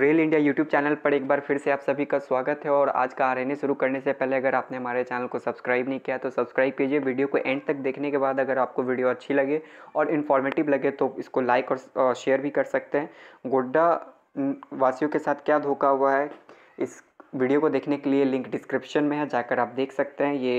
rail India YouTube channel पर एक बार फिर से आप सभी का स्वागत है और आज का आर शुरू करने से पहले अगर आपने हमारे चैनल को सब्सक्राइब नहीं किया तो सब्सक्राइब कीजिए वीडियो को एंड तक देखने के बाद अगर आपको वीडियो अच्छी लगे और इन्फॉर्मेटिव लगे तो इसको लाइक और शेयर भी कर सकते हैं गोड्डा वासियों के साथ क्या धोखा हुआ है इस वीडियो को देखने के लिए लिंक डिस्क्रिप्शन में है जाकर आप देख सकते हैं ये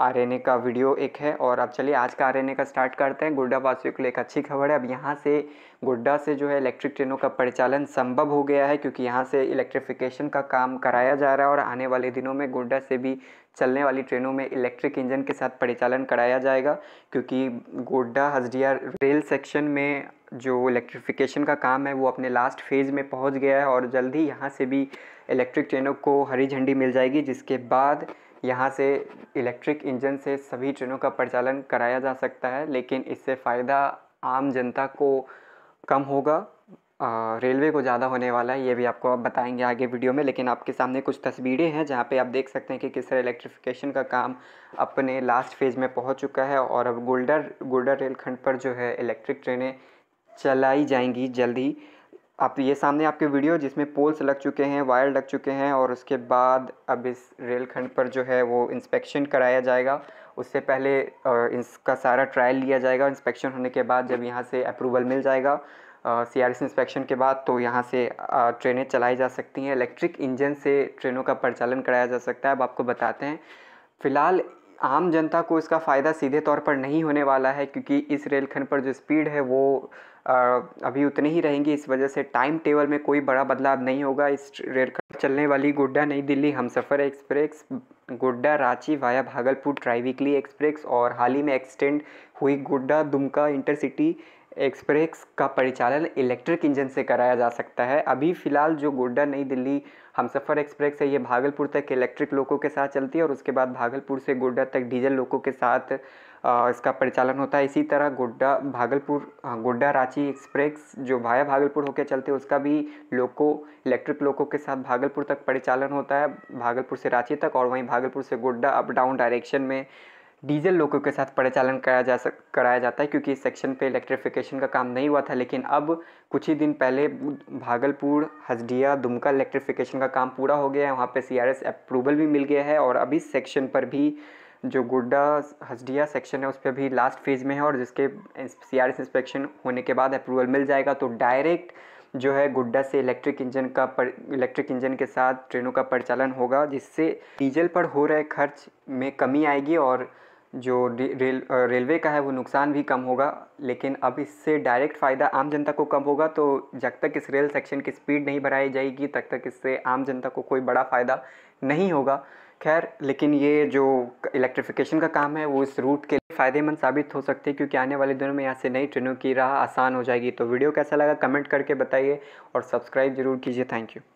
आर का वीडियो एक है और अब चलिए आज का आर का स्टार्ट करते हैं गोड्डा वासियों के लिए एक अच्छी खबर है अब यहाँ से गोड्डा से जो है इलेक्ट्रिक ट्रेनों का परिचालन संभव हो गया है क्योंकि यहाँ से इलेक्ट्रिफिकेशन का काम कराया जा रहा है और आने वाले दिनों में गोड्डा से भी चलने वाली ट्रेनों में इलेक्ट्रिक इंजन के साथ परिचालन कराया जाएगा क्योंकि गोड्डा हजडिया रेल सेक्शन में जो इलेक्ट्रिफिकेशन का काम है वो अपने लास्ट फेज़ में पहुंच गया है और जल्द ही यहाँ से भी इलेक्ट्रिक ट्रेनों को हरी झंडी मिल जाएगी जिसके बाद यहाँ से इलेक्ट्रिक इंजन से सभी ट्रेनों का परिचालन कराया जा सकता है लेकिन इससे फ़ायदा आम जनता को कम होगा रेलवे को ज़्यादा होने वाला है ये भी आपको आप बताएंगे आगे वीडियो में लेकिन आपके सामने कुछ तस्वीरें हैं जहाँ पे आप देख सकते हैं कि किस तरह इलेक्ट्रिफिकेशन का काम अपने लास्ट फेज़ में पहुँच चुका है और अब गोल्डर गोल्डर रेलखंड पर जो है इलेक्ट्रिक ट्रेनें चलाई जाएंगी जल्दी आप तो ये सामने आपके वीडियो जिसमें पोल्स लग चुके हैं वायर लग चुके हैं और उसके बाद अब इस रेलखंड पर जो है वो इंस्पेक्शन कराया जाएगा उससे पहले इसका सारा ट्रायल लिया जाएगा इंस्पेक्शन होने के बाद जब यहाँ से अप्रूवल मिल जाएगा सी आर इंस्पेक्शन के बाद तो यहाँ से ट्रेनें चलाई जा सकती हैं इलेक्ट्रिक इंजन से ट्रेनों का परिचालन कराया जा सकता है अब आपको बताते हैं फ़िलहाल आम जनता को इसका फ़ायदा सीधे तौर पर नहीं होने वाला है क्योंकि इस रेलखंड पर जो स्पीड है वो अभी उतने ही रहेंगे इस वजह से टाइम टेबल में कोई बड़ा बदलाव नहीं होगा इस रेलखंड चलने वाली Godda New Delhi Humsafar express Godda Ranchi via Bhagalpur weekly express और हाल ही में एक्सटेंड हुई गोड्डा दुमका इंटरसिटी एक्सप्रेस का परिचालन इलेक्ट्रिक इंजन से कराया जा सकता है अभी फ़िलहाल जो गोड्डा नई दिल्ली हमसफ़र एक्सप्रेस है ये भागलपुर तक इलेक्ट्रिक लोगों के साथ चलती है और उसके बाद भागलपुर से गोड्डा तक डीजल लोगों के साथ इसका परिचालन होता है इसी तरह गोड्डा भागलपुर गोड्डा रांची एक्सप्रेस जो भाया भागलपुर होकर चलते हैं उसका भी लोको इलेक्ट्रिक लोको के साथ भागलपुर तक परिचालन होता है भागलपुर से रांची तक और वहीं भागलपुर से गोड्डा अप डाउन डायरेक्शन में डीजल लोको के साथ परिचालन कराया जा सक कराया जाता है क्योंकि इस सेक्शन पे इलेक्ट्रिफिकेशन का काम नहीं हुआ था लेकिन अब कुछ ही दिन पहले भागलपुर हजडिया दुमका इलेक्ट्रिफिकेशन का काम पूरा हो गया है वहाँ पे सीआरएस अप्रूवल भी मिल गया है और अभी सेक्शन पर भी जो गुड्डा हजडिया सेक्शन है उस पर भी लास्ट फेज में है और जिसके सी आर इंस्पेक्शन होने के बाद अप्रूवल मिल जाएगा तो डायरेक्ट जो है गुड्डा से इलेक्ट्रिक इंजन का पर इलेक्ट्रिक इंजन के साथ ट्रेनों का परिचालन होगा जिससे डीजल पर हो रहे खर्च में कमी आएगी और जो रेल रेलवे का है वो नुकसान भी कम होगा लेकिन अब इससे डायरेक्ट फ़ायदा आम जनता को कम होगा तो जब तक इस रेल सेक्शन की स्पीड नहीं बढ़ाई जाएगी तब तक, तक इससे आम जनता को कोई बड़ा फ़ायदा नहीं होगा खैर लेकिन ये जो इलेक्ट्रिफिकेशन का काम है वो इस रूट के लिए फ़ायदेमंद साबित हो सकते हैं क्योंकि आने वाले दिनों में यहाँ से नई ट्रेनों की राह आसान हो जाएगी तो वीडियो कैसा लगा कमेंट करके बताइए और सब्सक्राइब ज़रूर कीजिए थैंक यू